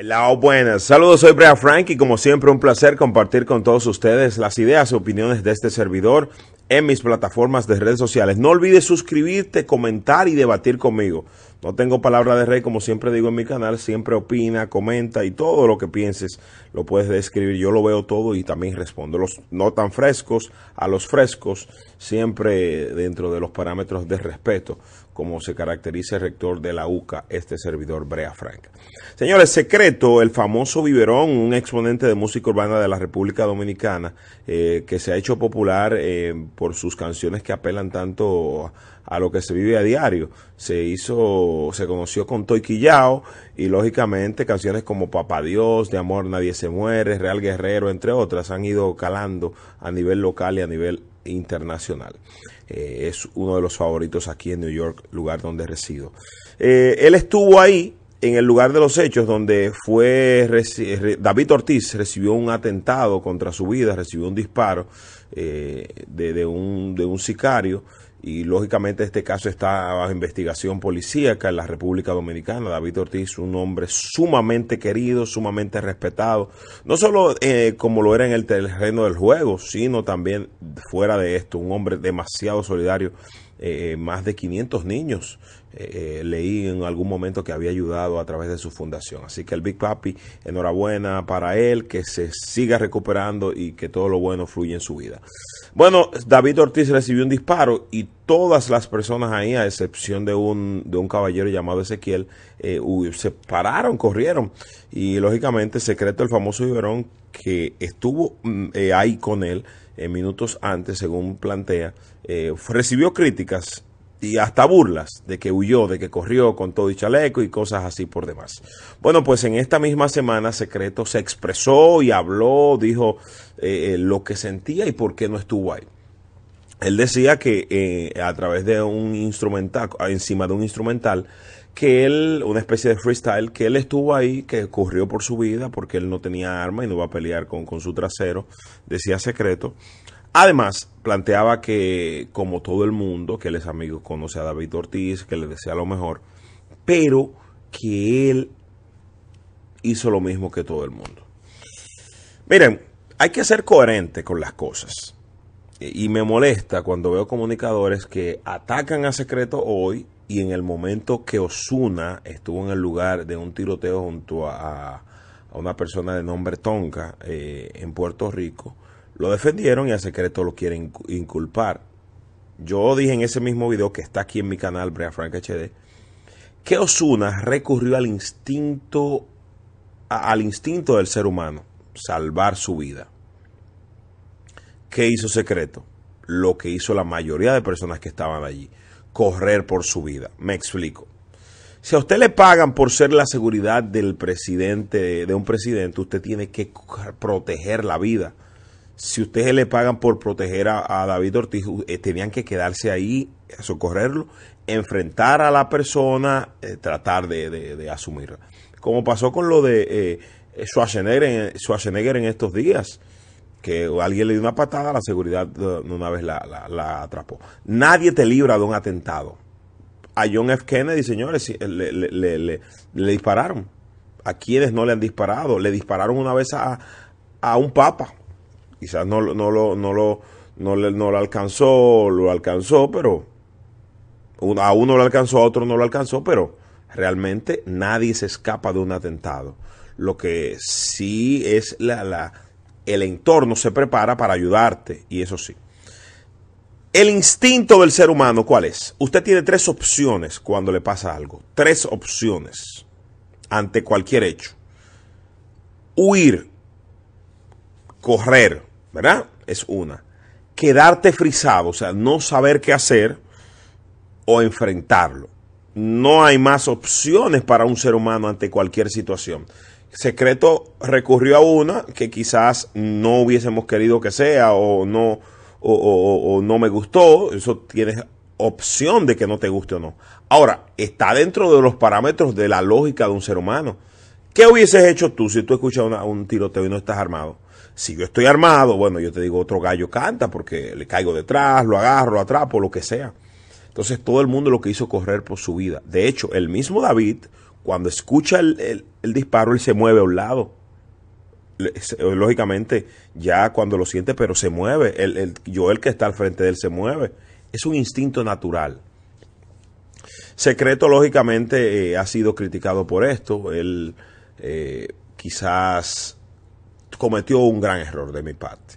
Hola, buenas. Saludos, soy Brea Frank y como siempre un placer compartir con todos ustedes las ideas y opiniones de este servidor en mis plataformas de redes sociales. No olvides suscribirte, comentar y debatir conmigo. No tengo palabra de rey, como siempre digo en mi canal, siempre opina, comenta y todo lo que pienses lo puedes describir. Yo lo veo todo y también respondo. Los no tan frescos a los frescos, siempre dentro de los parámetros de respeto como se caracteriza el rector de la UCA, este servidor Brea Frank. Señores, Secreto, el famoso Viverón un exponente de música urbana de la República Dominicana, eh, que se ha hecho popular eh, por sus canciones que apelan tanto a lo que se vive a diario. Se hizo, se conoció con Toiquillao y lógicamente canciones como Papá Dios, De Amor Nadie Se Muere, Real Guerrero, entre otras, han ido calando a nivel local y a nivel internacional. Eh, es uno de los favoritos aquí en New York, lugar donde resido. Eh, él estuvo ahí en el lugar de los hechos donde fue David Ortiz recibió un atentado contra su vida, recibió un disparo eh, de, de, un, de un sicario y lógicamente este caso está bajo investigación policíaca en la República Dominicana. David Ortiz, un hombre sumamente querido, sumamente respetado, no solo eh, como lo era en el terreno del juego, sino también fuera de esto, un hombre demasiado solidario. Eh, más de 500 niños eh, leí en algún momento que había ayudado a través de su fundación. Así que el Big Papi, enhorabuena para él, que se siga recuperando y que todo lo bueno fluya en su vida. Bueno, David Ortiz recibió un disparo y todas las personas ahí, a excepción de un, de un caballero llamado Ezequiel, eh, se pararon, corrieron. Y lógicamente, secreto el famoso Iberón que estuvo mm, eh, ahí con él minutos antes, según plantea, recibió críticas y hasta burlas de que huyó, de que corrió con todo y chaleco y cosas así por demás. Bueno, pues en esta misma semana Secreto se expresó y habló, dijo eh, eh, lo que sentía y por qué no estuvo ahí. Él decía que eh, a través de un instrumental, encima de un instrumental, que él, una especie de freestyle, que él estuvo ahí, que corrió por su vida porque él no tenía arma y no va a pelear con, con su trasero, decía secreto, Además, planteaba que, como todo el mundo, que él es amigo, conoce a David Ortiz, que le desea lo mejor, pero que él hizo lo mismo que todo el mundo. Miren, hay que ser coherente con las cosas. E, y me molesta cuando veo comunicadores que atacan a Secreto hoy y en el momento que Osuna estuvo en el lugar de un tiroteo junto a, una persona de nombre Tonka eh, en Puerto Rico, lo defendieron y a secreto lo quieren inculpar. Yo dije en ese mismo video que está aquí en mi canal, Brea Frank HD, que Osuna recurrió al instinto, al instinto del ser humano, salvar su vida. ¿Qué hizo secreto? Lo que hizo la mayoría de personas que estaban allí, correr por su vida. Me explico. Si a usted le pagan por ser la seguridad del presidente, de un presidente, usted tiene que proteger la vida si ustedes le pagan por proteger a, David Ortiz, eh, tenían que quedarse ahí, socorrerlo, enfrentar a la persona, eh, tratar de, asumirla. Como pasó con lo de eh, Schwarzenegger, en, Schwarzenegger en estos días, que alguien le dio una patada, la seguridad una vez la, atrapó. Nadie te libra de un atentado. A John F. Kennedy, señores, le, dispararon. A quienes no le han disparado, le dispararon una vez a, a un papa Quizás no, no, lo, no, lo, no, no lo alcanzó, lo alcanzó, pero a uno lo alcanzó, a otro no lo alcanzó, pero realmente nadie se escapa de un atentado. Lo que sí es la, la, el entorno se prepara para ayudarte, y eso sí. El instinto del ser humano, ¿cuál es? Usted tiene tres opciones cuando le pasa algo. Tres opciones ante cualquier hecho. Huir, correr ¿verdad? Es una. Quedarte frisado, o sea, no saber qué hacer o enfrentarlo. No hay más opciones para un ser humano ante cualquier situación. Secreto recurrió a una que quizás no hubiésemos querido que sea o no, o, no me gustó. Eso tienes opción de que no te guste o no. Ahora, está dentro de los parámetros de la lógica de un ser humano. ¿Qué hubieses hecho tú si tú escuchas un tiroteo y no estás armado? Si yo estoy armado, bueno, yo te digo, otro gallo canta porque le caigo detrás, lo agarro, lo atrapo, lo que sea. Entonces todo el mundo lo que hizo correr por su vida. De hecho, el mismo David, cuando escucha el, disparo, él se mueve a un lado. Lógicamente, ya cuando lo siente, pero se mueve. El, el, que está al frente de él se mueve. Es un instinto natural. Secreto, lógicamente, eh, ha sido criticado por esto. Él eh, quizás cometió un gran error de mi parte.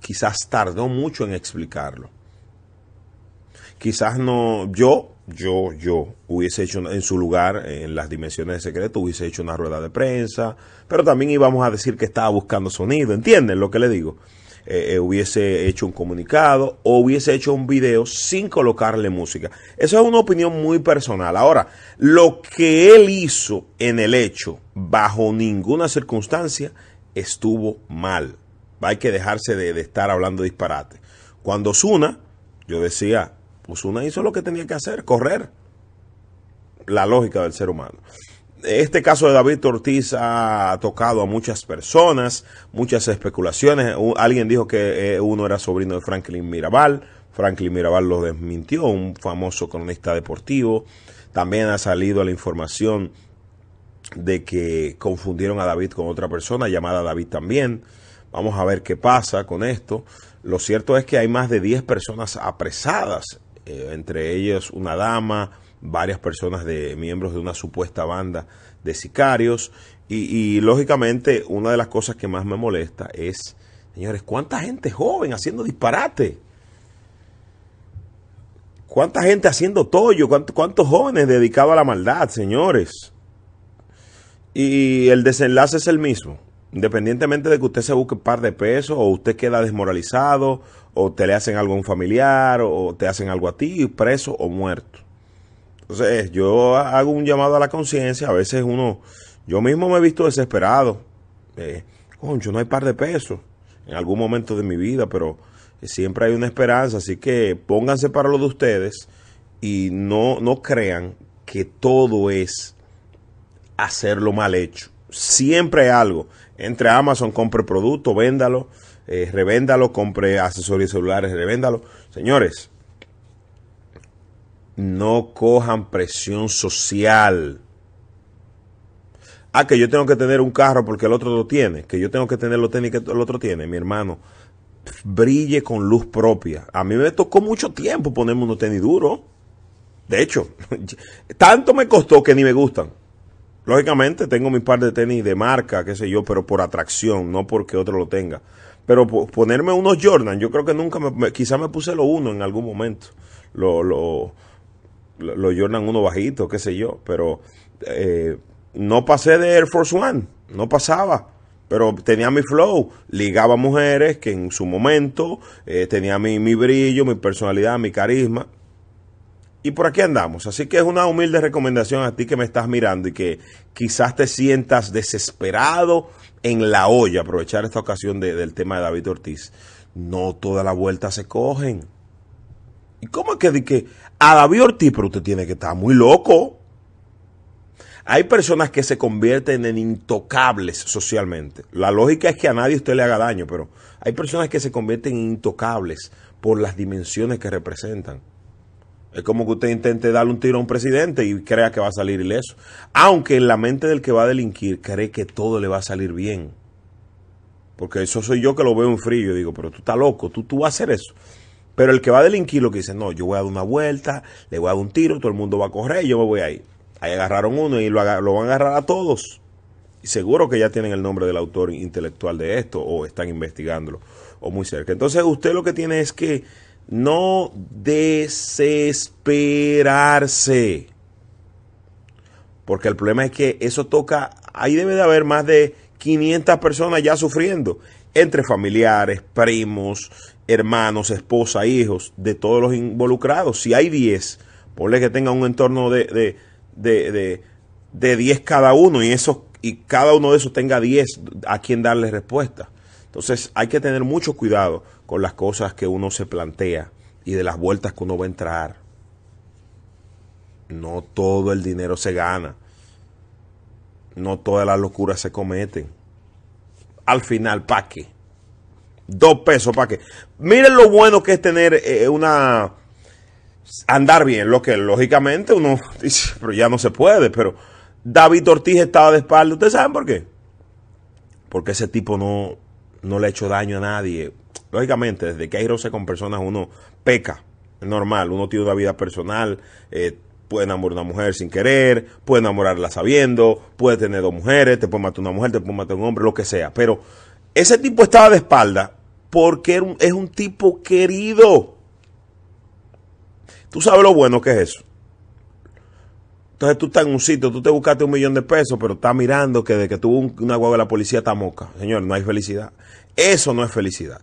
Quizás tardó mucho en explicarlo. Quizás no, yo, yo, yo hubiese hecho en su lugar, en las dimensiones de secreto, hubiese hecho una rueda de prensa, pero también íbamos a decir que estaba buscando sonido, ¿entienden lo que le digo? Eh, eh, hubiese hecho un comunicado o hubiese hecho un video sin colocarle música. Eso es una opinión muy personal. Ahora, lo que él hizo en el hecho, bajo ninguna circunstancia, estuvo mal. Hay que dejarse de, estar hablando disparate. Cuando Osuna, yo decía, pues Osuna hizo lo que tenía que hacer, correr. La lógica del ser humano. Este caso de David Ortiz ha tocado a muchas personas, muchas especulaciones. Alguien dijo que eh, uno era sobrino de Franklin Mirabal. Franklin Mirabal lo desmintió, un famoso cronista deportivo. También ha salido la información de que confundieron a David con otra persona llamada David también. Vamos a ver qué pasa con esto. Lo cierto es que hay más de 10 personas apresadas, eh, entre ellas una dama, varias personas de miembros de una supuesta banda de sicarios. Y, y lógicamente una de las cosas que más me molesta es, señores, cuánta gente joven haciendo disparate. ¿Cuánta gente haciendo tollo? ¿Cuántos jóvenes dedicados a la maldad, señores? y el desenlace es el mismo. Independientemente de que usted se busque un par de pesos o usted queda desmoralizado o te le hacen algo a un familiar o te hacen algo a ti, preso o muerto. Entonces yo hago un llamado a la conciencia, a veces uno, yo mismo me he visto desesperado. Eh, concho, no hay par de pesos en algún momento de mi vida, pero eh, siempre hay una esperanza, así que pónganse para lo de ustedes y no, no crean que todo es hacerlo mal hecho. Siempre hay algo. Entre Amazon, compre producto, véndalo, eh, revéndalo, compre accesorios celulares, revéndalo. Señores, no cojan presión social. Ah, que yo tengo que tener un carro porque el otro lo tiene. Que yo tengo que tener los tenis que el otro tiene. Mi hermano, brille con luz propia. A mí me tocó mucho tiempo ponerme unos tenis duros. De hecho, tanto me costó que ni me gustan lógicamente tengo mi par de tenis de marca, qué sé yo, pero por atracción, no porque otro lo tenga. Pero ponerme unos Jordan, yo creo que nunca me, quizá me puse lo uno en algún momento. Los lo, lo Jordan uno bajito, qué sé yo, pero eh, no pasé de Air Force One, no pasaba pero tenía mi flow, ligaba mujeres que en su momento eh, tenía mi, mi, brillo, mi personalidad, mi carisma, y por aquí andamos. Así que es una humilde recomendación a ti que me estás mirando y que quizás te sientas desesperado en la olla. Aprovechar esta ocasión del tema de David Ortiz. No toda la vuelta se cogen. ¿Y cómo es que, que a David Ortiz, pero usted tiene que estar muy loco? Hay personas que se convierten en intocables socialmente. La lógica es que a nadie usted le haga daño, pero hay personas que se convierten en intocables por las dimensiones que representan. Es como que usted intente darle un tiro a un presidente y crea que va a salir ileso. Aunque en la mente del que va a delinquir cree que todo le va a salir bien. Porque eso soy yo que lo veo en frío. Digo, pero tú estás loco, tú, tú vas a hacer eso. Pero el que va a delinquir lo que dice, no, yo voy a dar una vuelta, le voy a dar un tiro, todo el mundo va a correr y yo me voy a ir. Ahí agarraron uno y lo, lo van a agarrar a todos. Y seguro que ya tienen el nombre del autor intelectual de esto o están investigándolo o muy cerca. Entonces usted lo que tiene es que no desesperarse. Porque el problema es que eso toca, ahí debe de haber más de 500 personas ya sufriendo, entre familiares, primos, hermanos, esposa, hijos, de todos los involucrados. Si hay 10, ponle que tenga un entorno de, de, 10 cada uno y, esos, y cada uno de esos tenga 10 a quien darle respuesta. Entonces hay que tener mucho cuidado con las cosas que uno se plantea y de las vueltas que uno va a entrar. No todo el dinero se gana. No todas las locuras se cometen. Al final, ¿para qué? Dos pesos, ¿para qué? Miren lo bueno que es tener eh, una... Andar bien, lo que lógicamente uno dice, pero ya no se puede, pero David Ortiz estaba de espalda. ¿Ustedes saben por qué? Porque ese tipo no, no le ha hecho daño a nadie. Lógicamente, desde que hay roce con personas, uno peca. Es normal, uno tiene una vida personal, eh, puede enamorar a una mujer sin querer, puede enamorarla sabiendo, puede tener dos mujeres, te puede matar una mujer, te puede matar un hombre, lo que sea. Pero ese tipo estaba de espalda porque es un tipo querido. Tú sabes lo bueno que es eso. Entonces tú estás en un sitio, tú te buscaste un millón de pesos, pero estás mirando que de que tuvo una guagua de la policía está moca. Señor, no hay felicidad. Eso no es felicidad.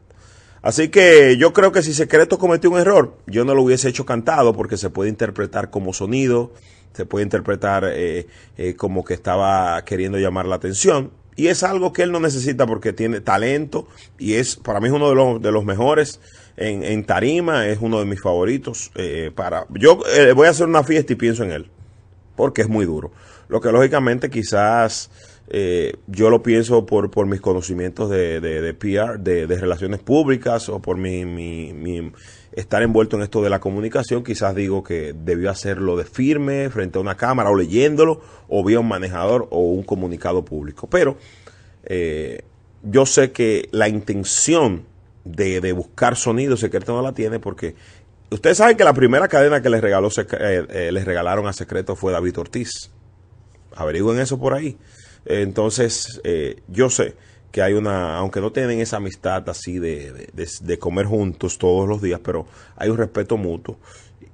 Así que yo creo que si Secreto cometió un error, yo no lo hubiese hecho cantado porque se puede interpretar como sonido, se puede interpretar eh, eh, como que estaba queriendo llamar la atención. Y es algo que él no necesita porque tiene talento y es, para mí es uno de los, de los mejores en, en tarima, es uno de mis favoritos. Eh, para, yo voy a hacer una fiesta y pienso en él porque es muy duro. Lo que lógicamente quizás eh, yo lo pienso por, mis conocimientos de, PR, de, relaciones públicas o por mi, estar envuelto en esto de la comunicación, quizás digo que debió hacerlo de firme frente a una cámara o leyéndolo o vía un manejador o un comunicado público. Pero eh, yo sé que la intención de, buscar sonido secreto no la tiene porque Ustedes saben que la primera cadena que les, regaló, eh, eh, les regalaron a Secreto fue David Ortiz. Averigüen eso por ahí. Entonces, eh, yo sé que hay una, aunque no tienen esa amistad así de, comer juntos todos los días, pero hay un respeto mutuo.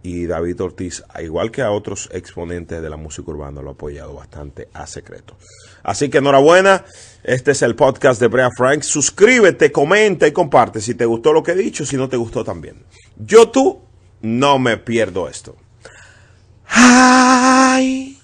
Y David Ortiz, igual que a otros exponentes de la música urbana, lo ha apoyado bastante a secreto. Así que enhorabuena. Este es el podcast de Brea Frank. Suscríbete, comenta y comparte si te gustó lo que he dicho, si no te gustó también. Yo tú no me pierdo esto. ¡Ay!